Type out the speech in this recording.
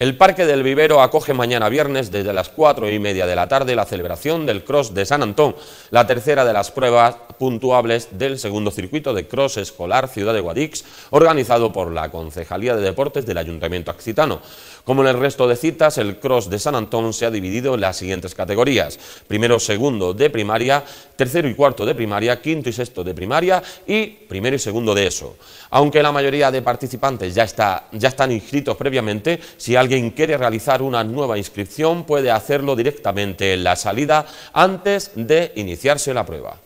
El Parque del Vivero acoge mañana viernes desde las 4 y media de la tarde la celebración del Cross de San Antón, la tercera de las pruebas puntuables del segundo circuito de Cross Escolar Ciudad de Guadix, organizado por la Concejalía de Deportes del Ayuntamiento Accitano. Como en el resto de citas, el Cross de San Antón se ha dividido en las siguientes categorías. Primero, segundo de primaria, tercero y cuarto de primaria, quinto y sexto de primaria y primero y segundo de ESO. Aunque la mayoría de participantes ya, está, ya están inscritos previamente, si alguien quien quiere realizar una nueva inscripción puede hacerlo directamente en la salida antes de iniciarse la prueba.